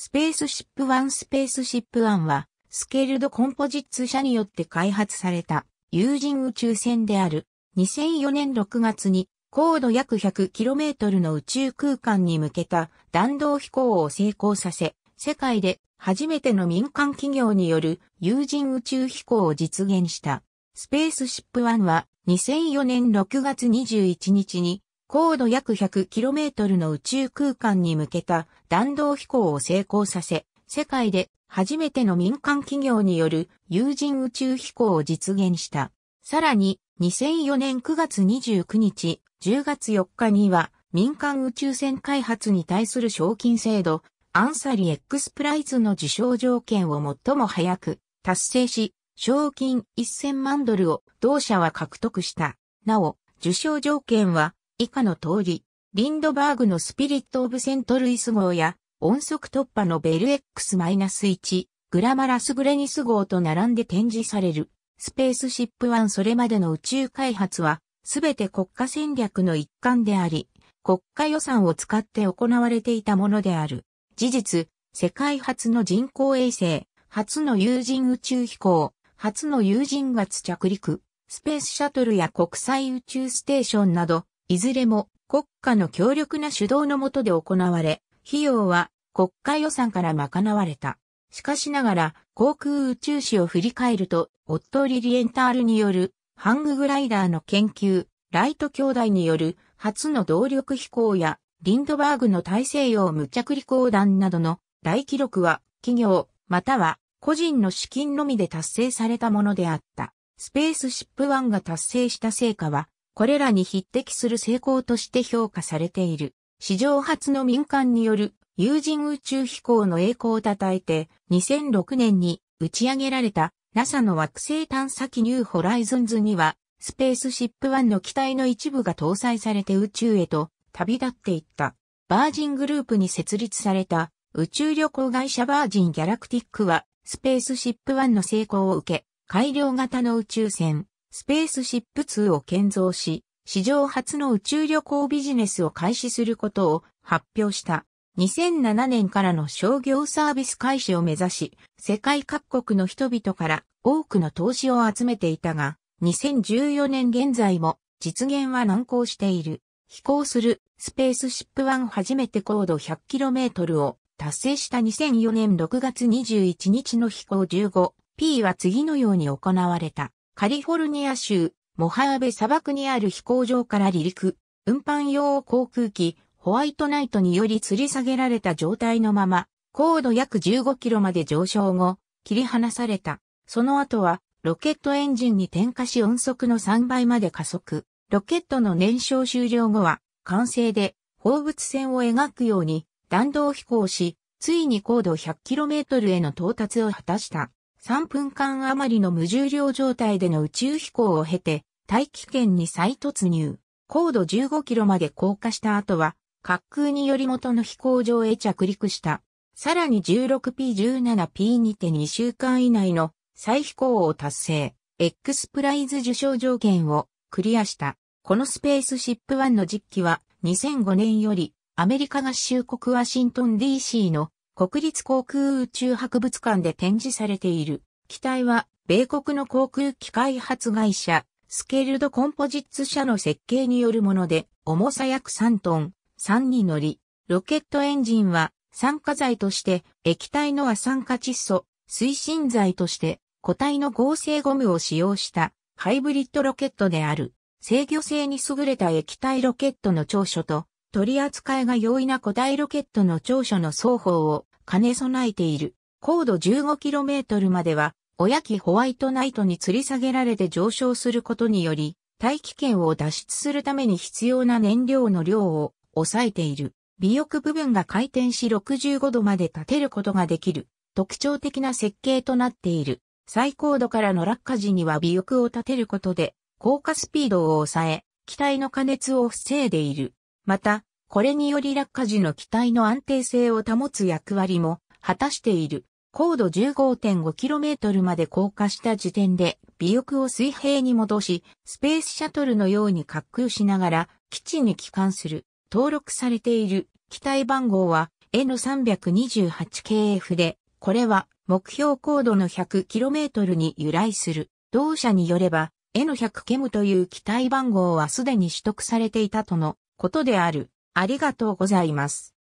スペースシップワンスペースシップワンは、スケールドコンポジッツ社によって開発された有人宇宙船である。2004年6月に高度約 100km の宇宙空間に向けた弾道飛行を成功させ、世界で初めての民間企業による有人宇宙飛行を実現した。スペースシップワンは2004年6月21日に高度約 100km の宇宙空間に向けた弾道飛行を成功させ、世界で初めての民間企業による有人宇宙飛行を実現した。さらに、2004年9月29日、10月4日には、民間宇宙船開発に対する賞金制度、アンサリ X プライズの受賞条件を最も早く達成し、賞金1000万ドルを同社は獲得した。なお、受賞条件は以下の通り、リンドバーグのスピリット・オブ・セント・ルイス号や、音速突破のベル X-1、グラマラス・グレニス号と並んで展示される、スペースシップ1それまでの宇宙開発は、すべて国家戦略の一環であり、国家予算を使って行われていたものである。事実、世界初の人工衛星、初の有人宇宙飛行、初の有人月着陸、スペースシャトルや国際宇宙ステーションなど、いずれも国家の強力な主導のもとで行われ、費用は国家予算から賄われた。しかしながら、航空宇宙史を振り返ると、オットリリエンタールによる、ハンググライダーの研究、ライト兄弟による、初の動力飛行や、リンドバーグの大西洋無着陸横断などの大記録は、企業、または個人の資金のみで達成されたものであった。スペースシップ1が達成した成果は、これらに匹敵する成功として評価されている。史上初の民間による有人宇宙飛行の栄光を称えて、2006年に打ち上げられた NASA の惑星探査機ニューホライズンズには、スペースシップ1の機体の一部が搭載されて宇宙へと旅立っていった。バージングループに設立された宇宙旅行会社バージンギャラクティックは、スペースシップ1の成功を受け、改良型の宇宙船スペースシップ2を建造し、史上初の宇宙旅行ビジネスを開始することを発表した。2007年からの商業サービス開始を目指し、世界各国の人々から多くの投資を集めていたが、2014年現在も実現は難航している。飛行するスペースシップ1初めて高度 100km を達成した2004年6月21日の飛行 15P は次のように行われた。カリフォルニア州、モハーベ砂漠にある飛行場から離陸、運搬用航空機、ホワイトナイトにより吊り下げられた状態のまま、高度約15キロまで上昇後、切り離された。その後は、ロケットエンジンに点火し音速の3倍まで加速。ロケットの燃焼終了後は、完成で、放物線を描くように、弾道飛行し、ついに高度 100km への到達を果たした。3分間余りの無重量状態での宇宙飛行を経て、大気圏に再突入、高度15キロまで降下した後は、滑空により元の飛行場へ着陸した。さらに 16P17P にて2週間以内の再飛行を達成、X プライズ受賞条件をクリアした。このスペースシップ1の実機は2005年よりアメリカ合衆国ワシントン DC の国立航空宇宙博物館で展示されている。機体は、米国の航空機開発会社、スケールドコンポジッツ社の設計によるもので、重さ約3トン、3に乗り、ロケットエンジンは、酸化剤として、液体の亜酸化窒素、推進剤として、固体の合成ゴムを使用した、ハイブリッドロケットである。制御性に優れた液体ロケットの長所と、取り扱いが容易な固体ロケットの長所の双方を兼ね備えている。高度 15km までは、親機ホワイトナイトに吊り下げられて上昇することにより、大気圏を脱出するために必要な燃料の量を抑えている。尾翼部分が回転し65度まで立てることができる。特徴的な設計となっている。最高度からの落下時には尾翼を立てることで、降下スピードを抑え、機体の加熱を防いでいる。また、これにより落下時の機体の安定性を保つ役割も果たしている。高度 15.5km まで降下した時点で尾翼を水平に戻し、スペースシャトルのように滑空しながら基地に帰還する。登録されている機体番号は N328KF で、これは目標高度の 100km に由来する。同社によれば N100 ケムという機体番号はすでに取得されていたとのことである。ありがとうございます。